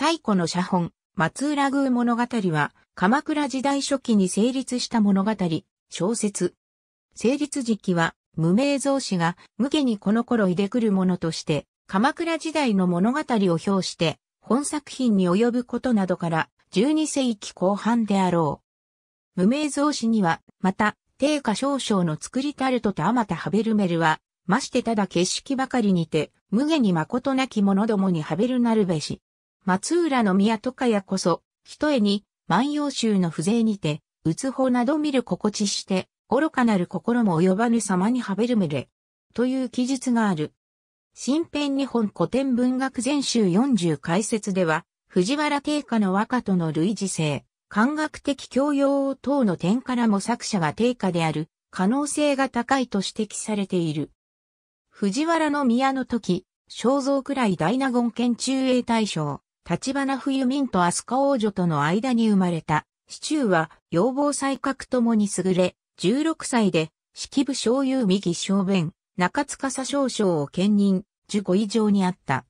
最古の写本、松浦宮物語は、鎌倉時代初期に成立した物語、小説。成立時期は、無名造詞が、無下にこの頃いでくるものとして、鎌倉時代の物語を表して、本作品に及ぶことなどから、12世紀後半であろう。無名造詞には、また、低価少々の作りタルトとあまたハベルメルは、ましてただ景色ばかりにて、無下に誠なき者どもにハベルなるべし。松浦の宮とかやこそ、ひとえに、万葉集の風情にて、うつほなど見る心地して、愚かなる心も及ばぬ様にはべるむれ。という記述がある。新編日本古典文学全集40解説では、藤原定家の和歌との類似性、感覚的教養等の点からも作者が定家である可能性が高いと指摘されている。藤原の宮の時、肖像くらい大納言県中英大将。立花冬民と飛鳥王女との間に生まれた、市中は、要望才覚ともに優れ、16歳で、式部小遊右小弁、中塚佐少将を兼任、15以上にあった。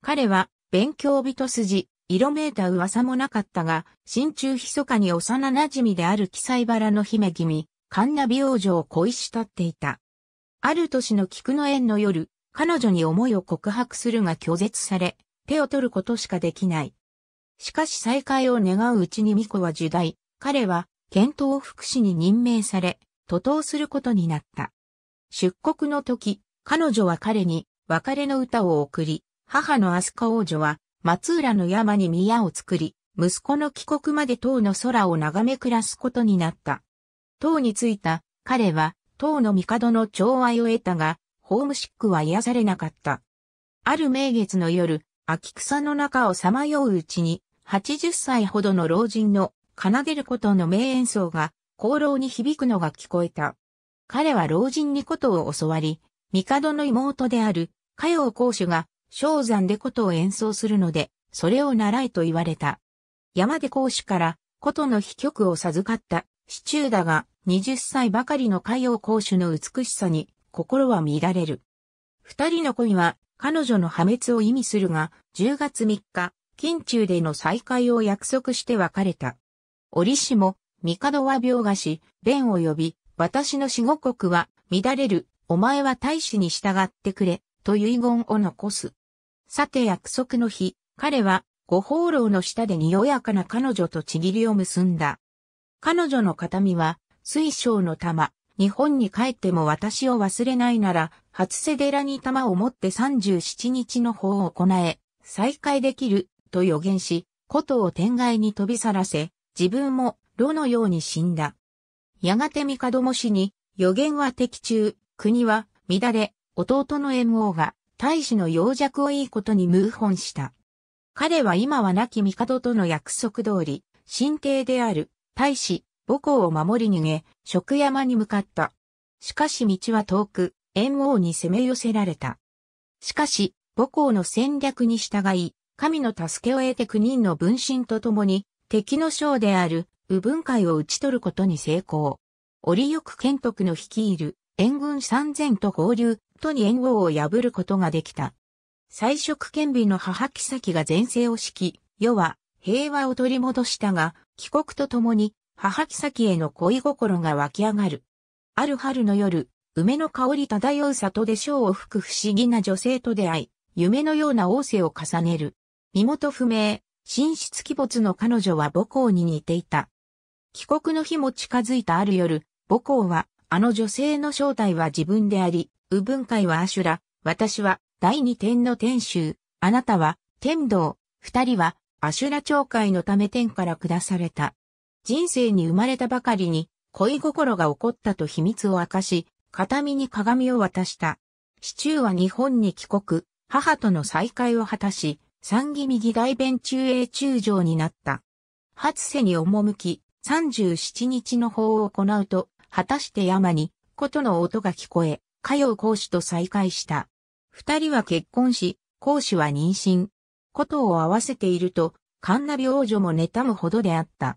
彼は、勉強人筋、色めいた噂もなかったが、心中密かに幼馴染である記載原の姫君、神奈美王女を恋し立っていた。ある年の菊の縁の夜、彼女に思いを告白するが拒絶され、手を取ることしかできない。しかし再会を願ううちに巫女は時代、彼は、検討福祉に任命され、徒党することになった。出国の時、彼女は彼に別れの歌を送り、母のアスカ王女は松浦の山に宮を作り、息子の帰国まで塔の空を眺め暮らすことになった。塔に着いた彼は塔の帝の寵愛を得たが、ホームシックは癒されなかった。ある名月の夜、秋草の中をさまよううちに、80歳ほどの老人の奏でることの名演奏が、功労に響くのが聞こえた。彼は老人にことを教わり、帝の妹である、歌謡公主が、昇山でことを演奏するので、それを習えと言われた。山で公主から、ことの秘曲を授かった、市中だが、20歳ばかりの歌謡公主の美しさに、心は乱れる。二人の恋は、彼女の破滅を意味するが、10月3日、近中での再会を約束して別れた。折しも、帝は病がし、弁を呼び、私の死後国は乱れる、お前は大使に従ってくれ、と遺言を残す。さて約束の日、彼は、ご放浪の下でにおやかな彼女とちぎりを結んだ。彼女の形見は、水晶の玉、日本に帰っても私を忘れないなら、初瀬寺に玉を持って37日の法を行え、再会できる、と予言し、ことを天外に飛び去らせ、自分も、炉のように死んだ。やがて帝も死に、予言は的中、国は乱れ、弟の MO が、大使の要弱をいいことに謀反した。彼は今は亡き帝との約束通り、神帝である、大使、母校を守り逃げ、食山に向かった。しかし道は遠く、炎王に攻め寄せられた。しかし、母校の戦略に従い、神の助けを得て9人の分身と共に、敵の将である、右分海を討ち取ることに成功。折よく剣徳の率いる、援軍三千と合流、とに援王を破ることができた。最色剣備の母木崎が前世を敷き、世は平和を取り戻したが、帰国とともに母妃への恋心が湧き上がる。ある春の夜、梅の香り漂う里で章を吹く不思議な女性と出会い、夢のような王世を重ねる。身元不明、神出鬼没の彼女は母校に似ていた。帰国の日も近づいたある夜、母校は、あの女性の正体は自分であり、右分会はアシュラ、私は第二天の天衆、あなたは天道、二人はアシュラ町会のため天から下された。人生に生まれたばかりに恋心が起こったと秘密を明かし、片身に鏡を渡した。シチューは日本に帰国、母との再会を果たし、三義右大弁中英中将になった。初世に赴き、37日の法を行うと、果たして山に、ことの音が聞こえ、通う講師と再会した。二人は結婚し、講師は妊娠。ことを合わせていると、神奈病女も妬むほどであった。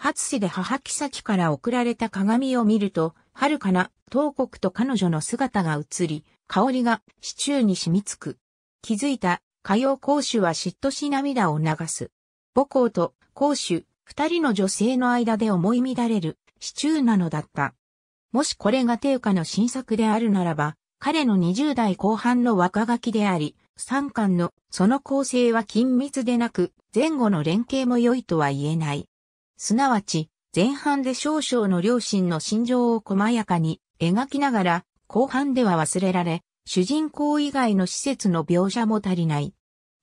初世で母妃から送られた鏡を見ると、遥かな、東国と彼女の姿が映り、香りが、市中に染みつく。気づいた、歌謡公主は嫉妬し涙を流す。母校と公主、二人の女性の間で思い乱れる、市中なのだった。もしこれが定価の新作であるならば、彼の二十代後半の若書きであり、三巻のその構成は緊密でなく、前後の連携も良いとは言えない。すなわち、前半で少々の両親の心情を細やかに描きながら、後半では忘れられ、主人公以外の施設の描写も足りない。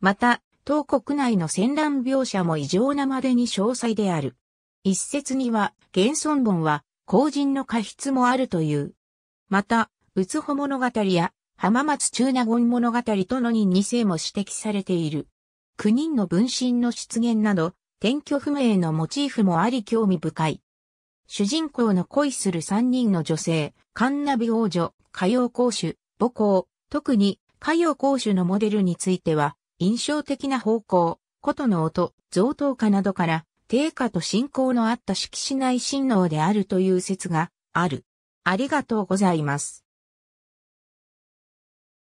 また、当国内の戦乱描写も異常なまでに詳細である。一説には、現存本は、後人の過失もあるという。また、うつほ物語や、浜松中納言物語とのに2世も指摘されている。9人の分身の出現など、転居不明のモチーフもあり興味深い。主人公の恋する3人の女性、カンナビ王女、歌謡公主、母校、特に歌謡公主のモデルについては、印象的な方向、琴の音、贈答歌などから、低下と信仰のあった色紙内い親王であるという説がある。ありがとうございます。